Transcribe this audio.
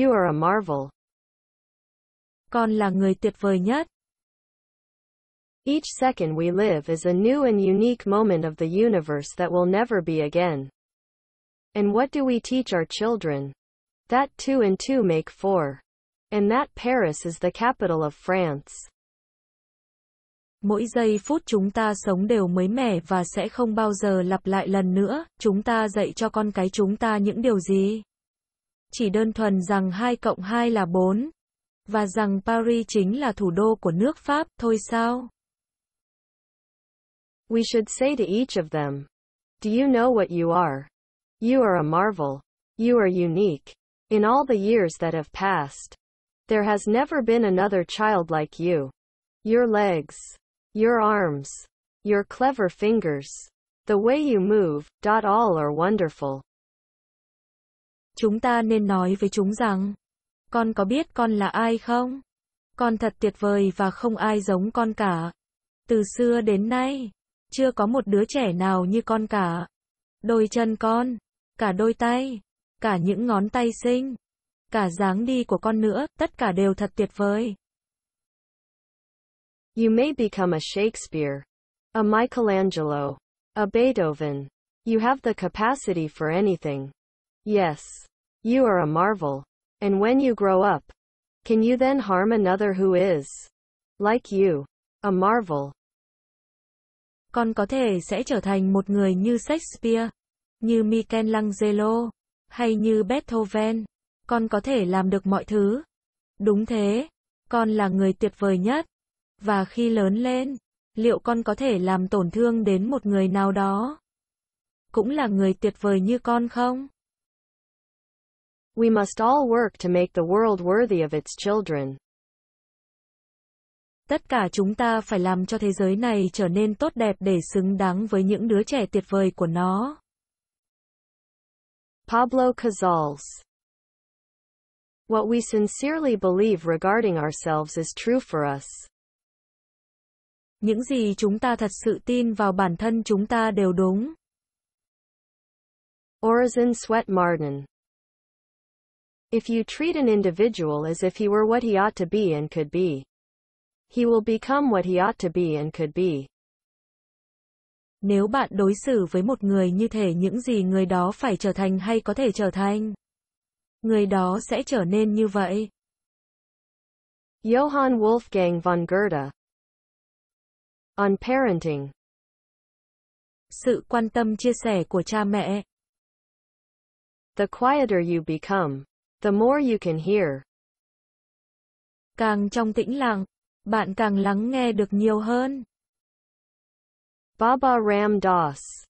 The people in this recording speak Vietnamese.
You are a marvel. Con là người tuyệt vời nhất. Each second we live is a new and unique moment of the universe that will never be again. And what do we teach our children? That two and two make four. And that Paris is the capital of France. Mỗi giây phút chúng ta sống đều mới mẻ và sẽ không bao giờ lặp lại lần nữa. Chúng ta dạy cho con cái chúng ta những điều gì? chỉ đơn thuần rằng 2 cộng 2 là 4, và rằng Paris chính là thủ đô của nước Pháp, thôi sao? We should say to each of them, Do you know what you are? You are a marvel. You are unique. In all the years that have passed, there has never been another child like you. Your legs, your arms, your clever fingers, the way you move, dot all are wonderful. Chúng ta nên nói với chúng rằng, con có biết con là ai không? Con thật tuyệt vời và không ai giống con cả. Từ xưa đến nay, chưa có một đứa trẻ nào như con cả. Đôi chân con, cả đôi tay, cả những ngón tay xinh, cả dáng đi của con nữa, tất cả đều thật tuyệt vời. You may become a Shakespeare, a Michelangelo, a Beethoven. You have the capacity for anything. Yes. You are a marvel. And when you grow up, can you then harm another who is, like you, a marvel? Con có thể sẽ trở thành một người như Shakespeare, như Michelangelo, hay như Beethoven. Con có thể làm được mọi thứ. Đúng thế, con là người tuyệt vời nhất. Và khi lớn lên, liệu con có thể làm tổn thương đến một người nào đó? Cũng là người tuyệt vời như con không? We must all work to make the world worthy of its children. Tất cả chúng ta phải làm cho thế giới này trở nên tốt đẹp để xứng đáng với những đứa trẻ tuyệt vời của nó. Pablo Casals What we sincerely believe regarding ourselves is true for us. Những gì chúng ta thật sự tin vào bản thân chúng ta đều đúng. Orazin Sweat Martin If you treat an individual as if he were what he ought to be and could be, he will become what he ought to be and could be. Nếu bạn đối xử với một người như thể những gì người đó phải trở thành hay có thể trở thành, người đó sẽ trở nên như vậy. Johann Wolfgang von Goethe On Parenting Sự quan tâm chia sẻ của cha mẹ The quieter you become, the more you can hear. Càng trong tĩnh lặng, bạn càng lắng nghe được nhiều hơn. Baba Ram Dass